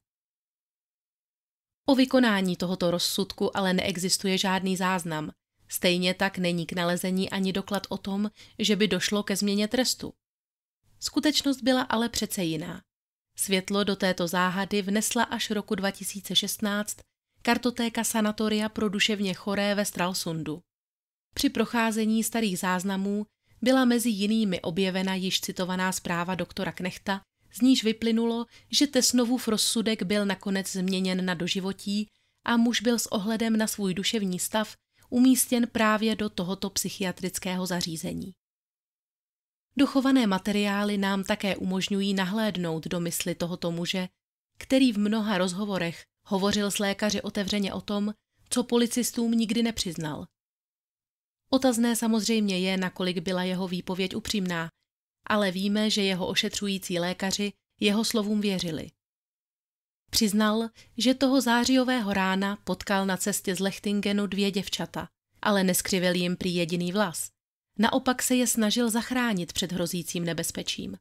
O vykonání tohoto rozsudku ale neexistuje žádný záznam. Stejně tak není k nalezení ani doklad o tom, že by došlo ke změně trestu. Skutečnost byla ale přece jiná. Světlo do této záhady vnesla až roku 2016 kartotéka sanatoria pro duševně choré ve Stralsundu. Při procházení starých záznamů byla mezi jinými objevena již citovaná zpráva doktora Knechta z níž vyplynulo, že Tesnovův rozsudek byl nakonec změněn na doživotí a muž byl s ohledem na svůj duševní stav umístěn právě do tohoto psychiatrického zařízení. Dochované materiály nám také umožňují nahlédnout do mysli tohoto muže, který v mnoha rozhovorech hovořil s lékaři otevřeně o tom, co policistům nikdy nepřiznal. Otazné samozřejmě je, nakolik byla jeho výpověď upřímná, ale víme, že jeho ošetřující lékaři jeho slovům věřili. Přiznal, že toho zářijového rána potkal na cestě z Lechtingenu dvě děvčata, ale neskřivil jim prý jediný vlas. Naopak se je snažil zachránit před hrozícím nebezpečím.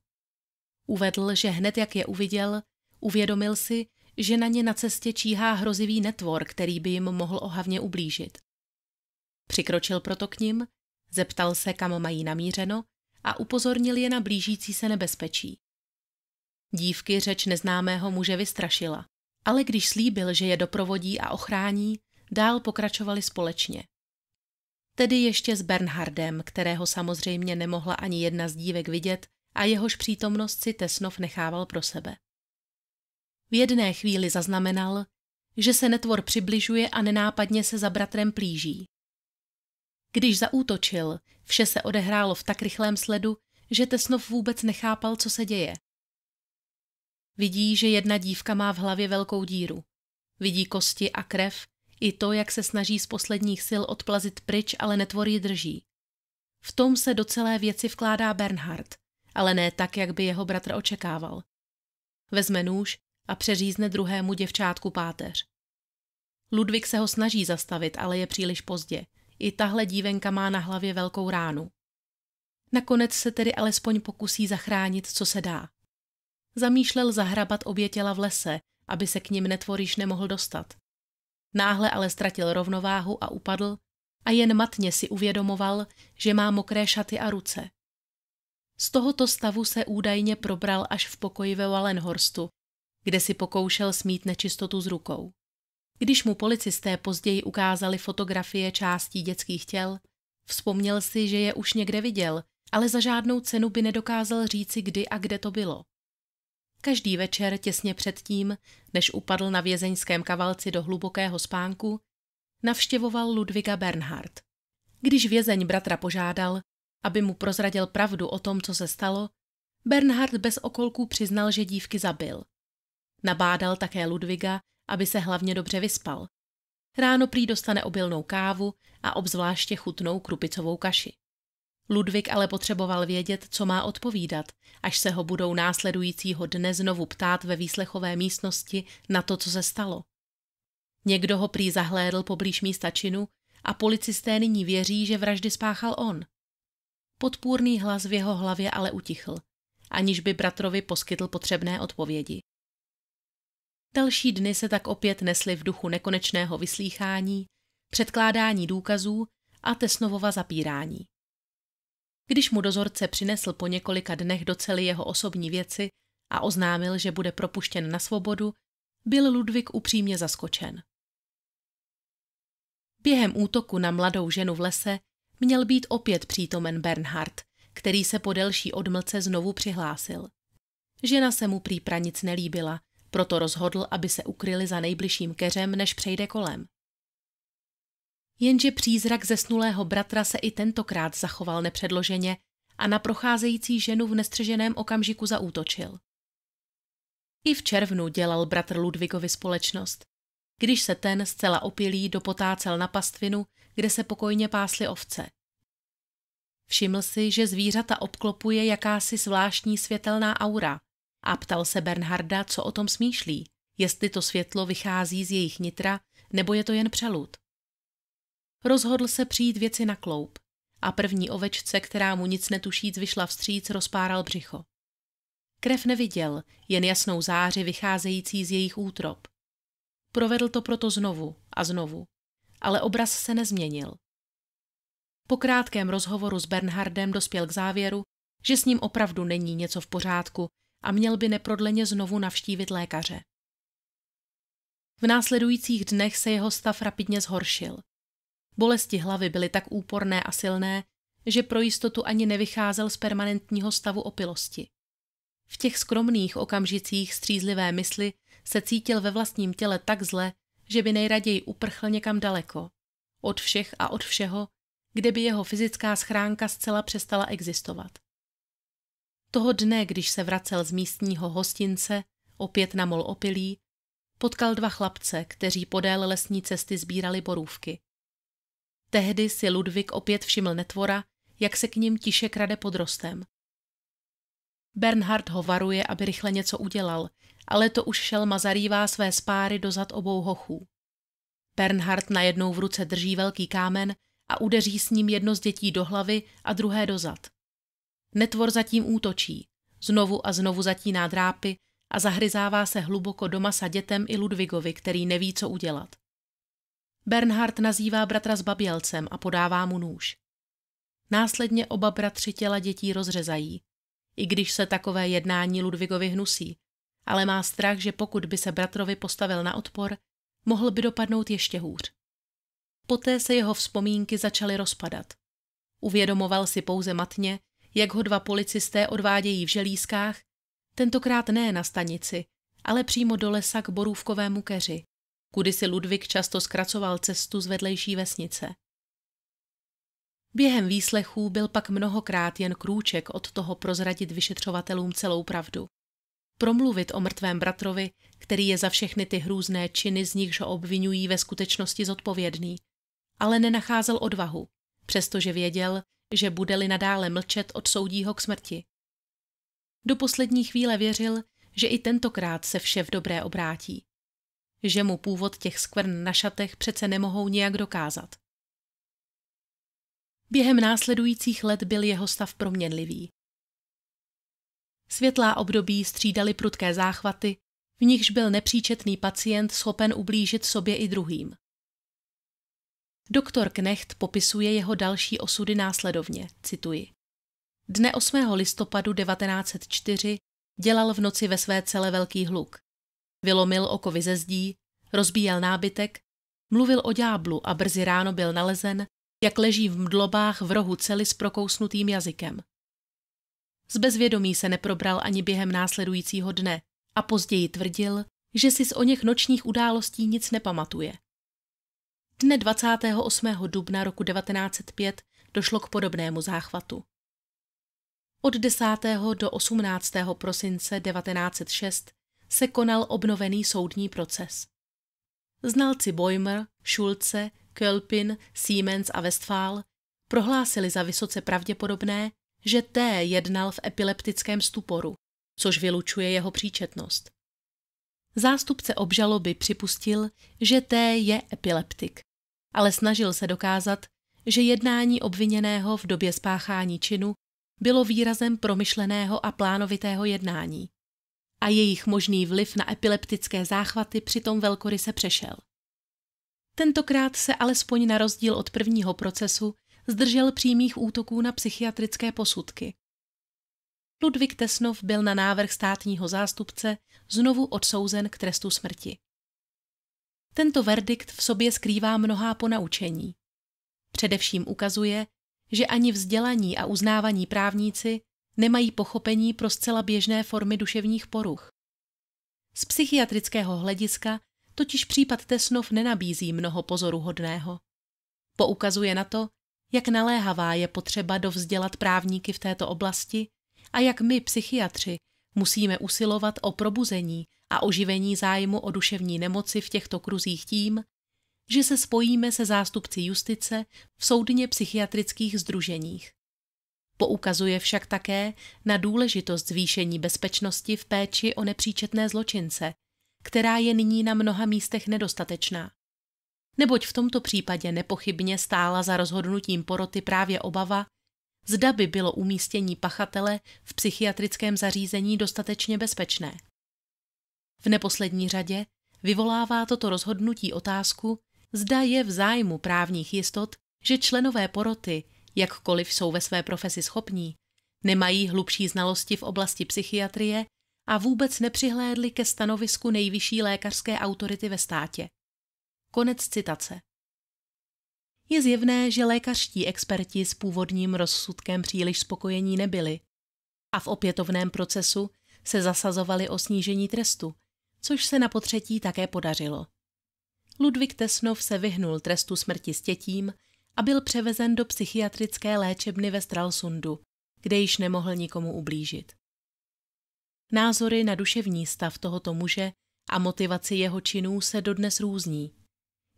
Uvedl, že hned jak je uviděl, uvědomil si, že na ně na cestě číhá hrozivý netvor, který by jim mohl ohavně ublížit. Přikročil proto k ním, zeptal se, kam mají namířeno a upozornil je na blížící se nebezpečí. Dívky řeč neznámého muže vystrašila, ale když slíbil, že je doprovodí a ochrání, dál pokračovali společně. Tedy ještě s Bernhardem, kterého samozřejmě nemohla ani jedna z dívek vidět a jehož přítomnost si Tesnov nechával pro sebe. V jedné chvíli zaznamenal, že se netvor přibližuje a nenápadně se za bratrem plíží. Když zaútočil, vše se odehrálo v tak rychlém sledu, že Tesnov vůbec nechápal, co se děje. Vidí, že jedna dívka má v hlavě velkou díru. Vidí kosti a krev, i to, jak se snaží z posledních sil odplazit pryč, ale netvor ji drží. V tom se do celé věci vkládá Bernhard, ale ne tak, jak by jeho bratr očekával. Vezme nůž a přeřízne druhému děvčátku páteř. Ludvík se ho snaží zastavit, ale je příliš pozdě. I tahle dívenka má na hlavě velkou ránu. Nakonec se tedy alespoň pokusí zachránit, co se dá. Zamýšlel zahrabat obě těla v lese, aby se k ním netvoriš nemohl dostat. Náhle ale ztratil rovnováhu a upadl a jen matně si uvědomoval, že má mokré šaty a ruce. Z tohoto stavu se údajně probral až v pokoji ve Wallenhorstu, kde si pokoušel smít nečistotu z rukou. Když mu policisté později ukázali fotografie částí dětských těl, vzpomněl si, že je už někde viděl, ale za žádnou cenu by nedokázal říci, kdy a kde to bylo. Každý večer těsně předtím, než upadl na vězeňském kavalci do hlubokého spánku, navštěvoval Ludviga Bernhard. Když vězeň bratra požádal, aby mu prozradil pravdu o tom, co se stalo, Bernhard bez okolků přiznal, že dívky zabil. Nabádal také Ludviga, aby se hlavně dobře vyspal. Ráno prý dostane obilnou kávu a obzvláště chutnou krupicovou kaši. Ludvík ale potřeboval vědět, co má odpovídat, až se ho budou následujícího dne znovu ptát ve výslechové místnosti na to, co se stalo. Někdo ho prý zahlédl poblíž místa činu a policisté nyní věří, že vraždy spáchal on. Podpůrný hlas v jeho hlavě ale utichl, aniž by bratrovi poskytl potřebné odpovědi. Další dny se tak opět nesly v duchu nekonečného vyslýchání, předkládání důkazů a Tesnovova zapírání. Když mu dozorce přinesl po několika dnech do cely jeho osobní věci a oznámil, že bude propuštěn na svobodu, byl Ludvík upřímně zaskočen. Během útoku na mladou ženu v lese měl být opět přítomen Bernhard, který se po delší odmlce znovu přihlásil. Žena se mu prý pranic nelíbila proto rozhodl, aby se ukryli za nejbližším keřem, než přejde kolem. Jenže přízrak zesnulého bratra se i tentokrát zachoval nepředloženě a na procházející ženu v nestřeženém okamžiku zaútočil. I v červnu dělal bratr Ludvigovi společnost. Když se ten zcela opilý dopotácel na pastvinu, kde se pokojně pásly ovce. Všiml si, že zvířata obklopuje jakási zvláštní světelná aura, a ptal se Bernharda, co o tom smýšlí, jestli to světlo vychází z jejich nitra, nebo je to jen přelud. Rozhodl se přijít věci na kloup a první ovečce, která mu nic netušíc vyšla vstříc, rozpáral břicho. Krev neviděl, jen jasnou záři vycházející z jejich útrop. Provedl to proto znovu a znovu, ale obraz se nezměnil. Po krátkém rozhovoru s Bernhardem dospěl k závěru, že s ním opravdu není něco v pořádku a měl by neprodleně znovu navštívit lékaře. V následujících dnech se jeho stav rapidně zhoršil. Bolesti hlavy byly tak úporné a silné, že pro jistotu ani nevycházel z permanentního stavu opilosti. V těch skromných okamžicích střízlivé mysli se cítil ve vlastním těle tak zle, že by nejraději uprchl někam daleko. Od všech a od všeho, kde by jeho fyzická schránka zcela přestala existovat. Toho dne, když se vracel z místního hostince, opět na mol opilí, potkal dva chlapce, kteří podél lesní cesty sbírali borůvky. Tehdy si Ludvík opět všiml netvora, jak se k ním tiše krade podrostem. Bernhard ho varuje, aby rychle něco udělal, ale to už šel mazarývá své spáry dozad obou hochů. Bernhard najednou v ruce drží velký kámen a udeří s ním jedno z dětí do hlavy a druhé dozad. zad. Netvor zatím útočí. Znovu a znovu zatíná drápy a zahryzává se hluboko do masa dětem i Ludvigovi, který neví, co udělat. Bernhard nazývá bratra s babělcem a podává mu nůž. Následně oba bratři těla dětí rozřezají, i když se takové jednání Ludvigovi hnusí, ale má strach, že pokud by se bratrovi postavil na odpor, mohl by dopadnout ještě hůř. Poté se jeho vzpomínky začaly rozpadat. Uvědomoval si pouze matně, jak ho dva policisté odvádějí v želízkách, tentokrát ne na stanici, ale přímo do lesa k borůvkovému keři, kudy si Ludvík často zkracoval cestu z vedlejší vesnice. Během výslechů byl pak mnohokrát jen krůček od toho prozradit vyšetřovatelům celou pravdu. Promluvit o mrtvém bratrovi, který je za všechny ty hrůzné činy, z nichž ho obvinují ve skutečnosti zodpovědný, ale nenacházel odvahu, přestože věděl, že bude-li nadále mlčet, odsoudí ho k smrti. Do poslední chvíle věřil, že i tentokrát se vše v dobré obrátí. Že mu původ těch skvrn na šatech přece nemohou nijak dokázat. Během následujících let byl jeho stav proměnlivý. Světlá období střídali prudké záchvaty, v nichž byl nepříčetný pacient schopen ublížit sobě i druhým. Doktor Knecht popisuje jeho další osudy následovně, cituji. Dne 8. listopadu 1904 dělal v noci ve své cele velký hluk. Vylomil oko vize zdí, rozbíjel nábytek, mluvil o dňáblu a brzy ráno byl nalezen, jak leží v mdlobách v rohu cely s prokousnutým jazykem. Z bezvědomí se neprobral ani během následujícího dne a později tvrdil, že si z o něch nočních událostí nic nepamatuje. Dne 28. dubna roku 1905 došlo k podobnému záchvatu. Od 10. do 18. prosince 1906 se konal obnovený soudní proces. Znalci Boimer, Schulze, Kölpin, Siemens a Westphal prohlásili za vysoce pravděpodobné, že T jednal v epileptickém stuporu, což vylučuje jeho příčetnost. Zástupce obžaloby připustil, že T je epileptik ale snažil se dokázat, že jednání obviněného v době spáchání činu bylo výrazem promyšleného a plánovitého jednání a jejich možný vliv na epileptické záchvaty přitom velkoryse přešel. Tentokrát se alespoň na rozdíl od prvního procesu zdržel přímých útoků na psychiatrické posudky. Ludvík Tesnov byl na návrh státního zástupce znovu odsouzen k trestu smrti. Tento verdikt v sobě skrývá mnohá ponaučení. Především ukazuje, že ani vzdělaní a uznávaní právníci nemají pochopení pro zcela běžné formy duševních poruch. Z psychiatrického hlediska totiž případ Tesnov nenabízí mnoho pozoruhodného. Poukazuje na to, jak naléhavá je potřeba dovzdělat právníky v této oblasti a jak my, psychiatři, Musíme usilovat o probuzení a oživení zájmu o duševní nemoci v těchto kruzích tím, že se spojíme se zástupci justice v soudně psychiatrických združeních. Poukazuje však také na důležitost zvýšení bezpečnosti v péči o nepříčetné zločince, která je nyní na mnoha místech nedostatečná. Neboť v tomto případě nepochybně stála za rozhodnutím poroty právě obava zda by bylo umístění pachatele v psychiatrickém zařízení dostatečně bezpečné. V neposlední řadě vyvolává toto rozhodnutí otázku, zda je v zájmu právních jistot, že členové poroty, jakkoliv jsou ve své profesi schopní, nemají hlubší znalosti v oblasti psychiatrie a vůbec nepřihlédli ke stanovisku nejvyšší lékařské autority ve státě. Konec citace. Je zjevné, že lékařští experti s původním rozsudkem příliš spokojení nebyli a v opětovném procesu se zasazovali o snížení trestu, což se na potřetí také podařilo. Ludvík Tesnov se vyhnul trestu smrti s tětím a byl převezen do psychiatrické léčebny ve Stralsundu, kde již nemohl nikomu ublížit. Názory na duševní stav tohoto muže a motivaci jeho činů se dodnes různí.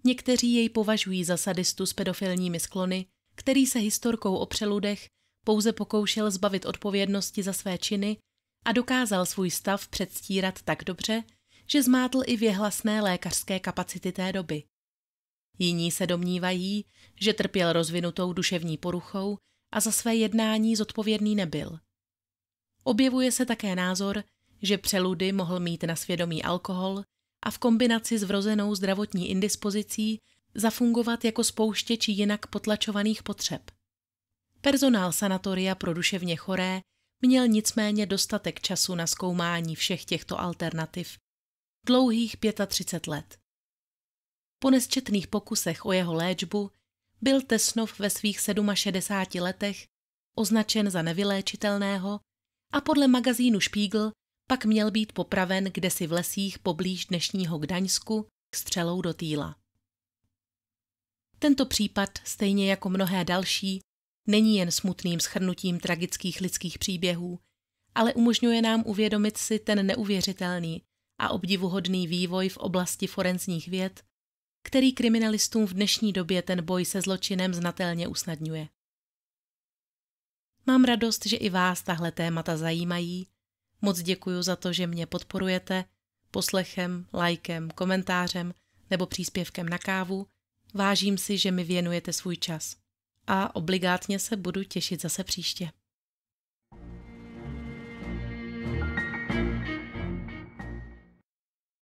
Někteří jej považují za sadistu s pedofilními sklony, který se historkou o přeludech pouze pokoušel zbavit odpovědnosti za své činy a dokázal svůj stav předstírat tak dobře, že zmátl i věhlasné lékařské kapacity té doby. Jiní se domnívají, že trpěl rozvinutou duševní poruchou a za své jednání zodpovědný nebyl. Objevuje se také názor, že přeludy mohl mít na svědomí alkohol a v kombinaci s vrozenou zdravotní indispozicí zafungovat jako spouštěč jinak potlačovaných potřeb. Personál sanatoria pro duševně choré měl nicméně dostatek času na zkoumání všech těchto alternativ. Dlouhých 35 let. Po nesčetných pokusech o jeho léčbu byl Tesnov ve svých 67 letech označen za nevyléčitelného a podle magazínu Spiegel pak měl být popraven kdesi v lesích poblíž dnešního Gdaňsku střelou do týla. Tento případ, stejně jako mnohé další, není jen smutným schrnutím tragických lidských příběhů, ale umožňuje nám uvědomit si ten neuvěřitelný a obdivuhodný vývoj v oblasti forenzních věd, který kriminalistům v dnešní době ten boj se zločinem znatelně usnadňuje. Mám radost, že i vás tahle témata zajímají Moc děkuji za to, že mě podporujete poslechem, lajkem, komentářem nebo příspěvkem na kávu. Vážím si, že mi věnujete svůj čas. A obligátně se budu těšit zase příště.